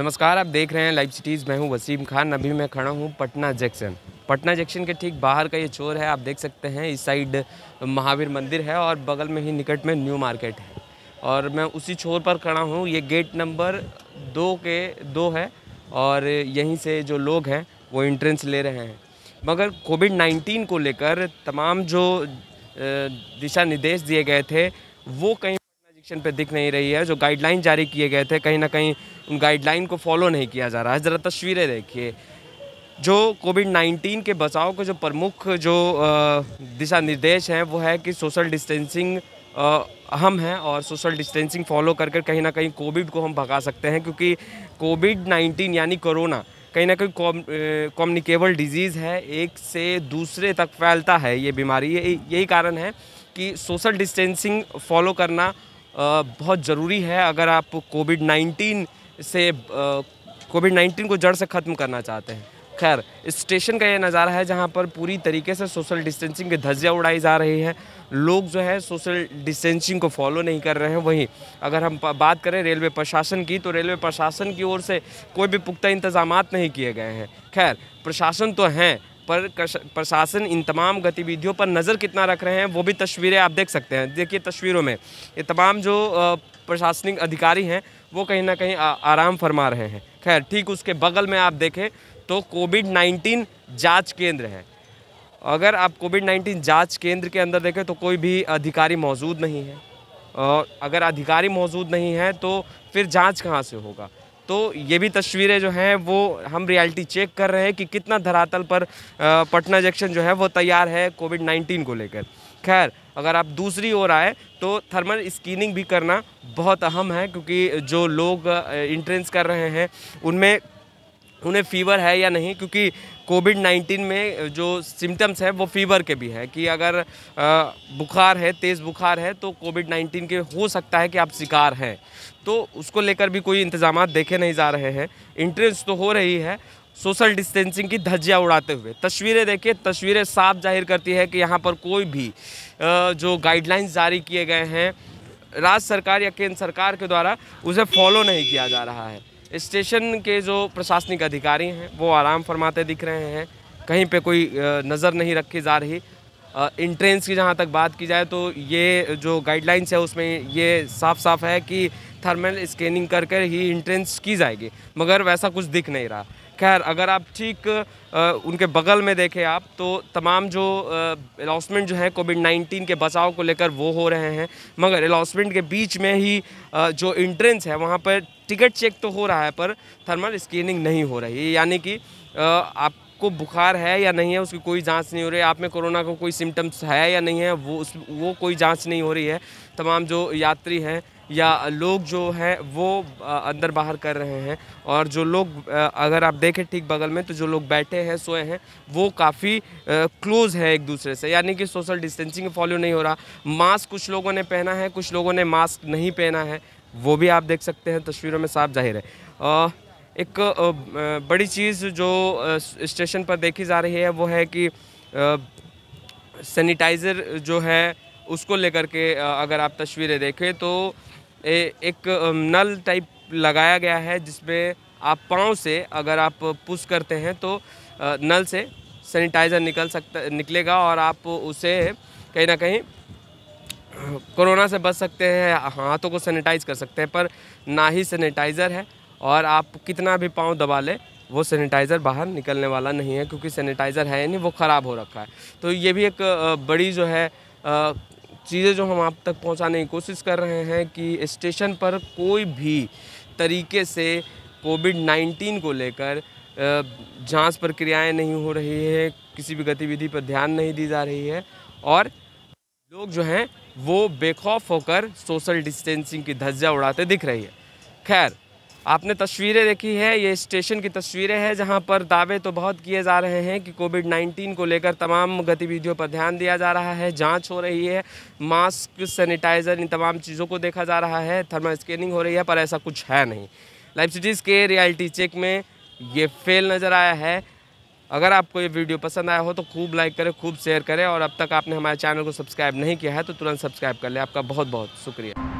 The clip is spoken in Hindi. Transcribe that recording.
नमस्कार आप देख रहे हैं लाइव सिटीज़ मैं हूं वसीम खान अभी मैं खड़ा हूं पटना जंक्शन पटना जंक्शन के ठीक बाहर का ये चोर है आप देख सकते हैं इस साइड महावीर मंदिर है और बगल में ही निकट में न्यू मार्केट है और मैं उसी छोर पर खड़ा हूँ ये गेट नंबर दो के दो है और यहीं से जो लोग हैं वो इंट्रेंस ले रहे हैं मगर कोविड नाइन्टीन को लेकर तमाम जो दिशा निर्देश दिए गए थे वो कहीं एक्शन पे दिख नहीं रही है जो गाइडलाइन जारी किए गए थे कहीं ना कहीं उन गाइडलाइन को फॉलो नहीं किया जा रहा है ज़रा तस्वीरें देखिए जो कोविड 19 के बचाव के जो प्रमुख जो दिशा निर्देश हैं वो है कि सोशल डिस्टेंसिंग हम हैं और सोशल डिस्टेंसिंग फॉलो कर कर कहीं ना कहीं कोविड को हम भगा सकते हैं क्योंकि कोविड 19 यानी कोरोना कहीं ना कहीं कॉम्युनिकेबल डिजीज़ है एक से दूसरे तक फैलता है ये बीमारी यही कारण है कि सोशल डिस्टेंसिंग फॉलो करना बहुत ज़रूरी है अगर आप कोविड 19 से कोविड 19 को जड़ से ख़त्म करना चाहते हैं खैर स्टेशन का ये नज़ारा है जहाँ पर पूरी तरीके से सोशल डिस्टेंसिंग की धज्जियाँ उड़ाई जा रही हैं लोग जो है सोशल डिस्टेंसिंग को फॉलो नहीं कर रहे हैं वहीं अगर हम बात करें रेलवे प्रशासन की तो रेलवे प्रशासन की ओर से कोई भी पुख्ता इंतजाम नहीं किए गए हैं खैर प्रशासन तो हैं पर प्रशासन इन तमाम गतिविधियों पर नज़र कितना रख रहे हैं वो भी तस्वीरें आप देख सकते हैं देखिए तस्वीरों में ये तमाम जो प्रशासनिक अधिकारी हैं वो कहीं ना कहीं आराम फरमा रहे हैं खैर ठीक उसके बगल में आप देखें तो कोविड नाइन्टीन जाँच केंद्र है अगर आप कोविड नाइन्टीन जाँच केंद्र के अंदर देखें तो कोई भी अधिकारी मौजूद नहीं है और अगर अधिकारी मौजूद नहीं है तो फिर जाँच कहाँ से होगा तो ये भी तस्वीरें जो हैं वो हम रियलिटी चेक कर रहे हैं कि कितना धरातल पर पटना जंक्शन जो है वो तैयार है कोविड 19 को लेकर खैर अगर आप दूसरी ओर आए तो थर्मल स्क्रीनिंग भी करना बहुत अहम है क्योंकि जो लोग इंट्रेंस कर रहे हैं उनमें उन्हें फीवर है या नहीं क्योंकि कोविड नाइन्टीन में जो सिम्टम्स हैं वो फीवर के भी हैं कि अगर बुखार है तेज़ बुखार है तो कोविड नाइन्टीन के हो सकता है कि आप शिकार हैं तो उसको लेकर भी कोई इंतजाम देखे नहीं जा रहे हैं इंट्रेंस तो हो रही है सोशल डिस्टेंसिंग की धज्जियाँ उड़ाते हुए तस्वीरें देखिए तस्वीरें साफ जाहिर करती है कि यहाँ पर कोई भी जो गाइडलाइंस जारी किए गए हैं राज्य सरकार या केंद्र सरकार के द्वारा उसे फॉलो नहीं किया जा रहा है स्टेशन के जो प्रशासनिक अधिकारी हैं वो आराम फरमाते दिख रहे हैं कहीं पे कोई नज़र नहीं रखी जा रही इंट्रेंस की जहाँ तक बात की जाए तो ये जो गाइडलाइंस है उसमें ये साफ साफ है कि थर्मल स्कैनिंग करके ही इंट्रेंस की जाएगी मगर वैसा कुछ दिख नहीं रहा खैर अगर आप ठीक उनके बगल में देखें आप तो तमाम जो अलाउंसमेंट जो हैं कोविड 19 के बचाव को लेकर वो हो रहे हैं मगर अलाउंसमेंट के बीच में ही जो इंट्रेंस है वहाँ पर टिकट चेक तो हो रहा है पर थर्मल स्क्रीनिंग नहीं हो रही है यानी कि आप आपको बुखार है या नहीं है उसकी कोई जांच नहीं हो रही है आप में कोरोना का को कोई सिम्टम्स है या नहीं है वो उस वो कोई जांच नहीं हो रही है तमाम जो यात्री हैं या लोग जो हैं वो अंदर बाहर कर रहे हैं और जो लोग अगर आप देखें ठीक बगल में तो जो लोग बैठे हैं सोए हैं वो काफ़ी क्लोज है एक दूसरे से यानी कि सोशल डिस्टेंसिंग फॉलो नहीं हो रहा मास्क कुछ लोगों ने पहना है कुछ लोगों ने मास्क नहीं पहना है वो भी आप देख सकते हैं तस्वीरों में साफ जाहिर है एक बड़ी चीज़ जो स्टेशन पर देखी जा रही है वो है कि सैनिटाइज़र जो है उसको लेकर के अगर आप तस्वीरें देखें तो ए, एक नल टाइप लगाया गया है जिसमें आप पाँव से अगर आप पुश करते हैं तो नल से सैनिटाइज़र निकल सकता निकलेगा और आप उसे कहीं ना कहीं कोरोना से बच सकते हैं हाथों को सैनिटाइज कर सकते हैं पर ना ही सैनिटाइज़र है और आप कितना भी पाँव दबा लें वो सैनिटाइज़र बाहर निकलने वाला नहीं है क्योंकि सैनिटाइज़र है नहीं वो ख़राब हो रखा है तो ये भी एक बड़ी जो है चीज़ें जो हम आप तक पहुंचाने की कोशिश कर रहे हैं कि स्टेशन पर कोई भी तरीके से कोविड 19 को लेकर जांच प्रक्रियाएं नहीं हो रही है किसी भी गतिविधि पर ध्यान नहीं दी जा रही है और लोग जो हैं वो बेखौफ होकर सोशल डिस्टेंसिंग की धज्जा उड़ाते दिख रही है खैर आपने तस्वीरें देखी है ये स्टेशन की तस्वीरें हैं जहां पर दावे तो बहुत किए जा रहे हैं कि कोविड 19 को लेकर तमाम गतिविधियों पर ध्यान दिया जा रहा है जांच हो रही है मास्क सैनिटाइज़र इन तमाम चीज़ों को देखा जा रहा है थर्मल स्कैनिंग हो रही है पर ऐसा कुछ है नहीं लाइव सिटीज़ के रियलिटी चेक में ये फेल नज़र आया है अगर आपको ये वीडियो पसंद आया हो तो खूब लाइक करें खूब शेयर करें और अब तक आपने हमारे चैनल को सब्सक्राइब नहीं किया है तो तुरंत सब्सक्राइब कर लें आपका बहुत बहुत शुक्रिया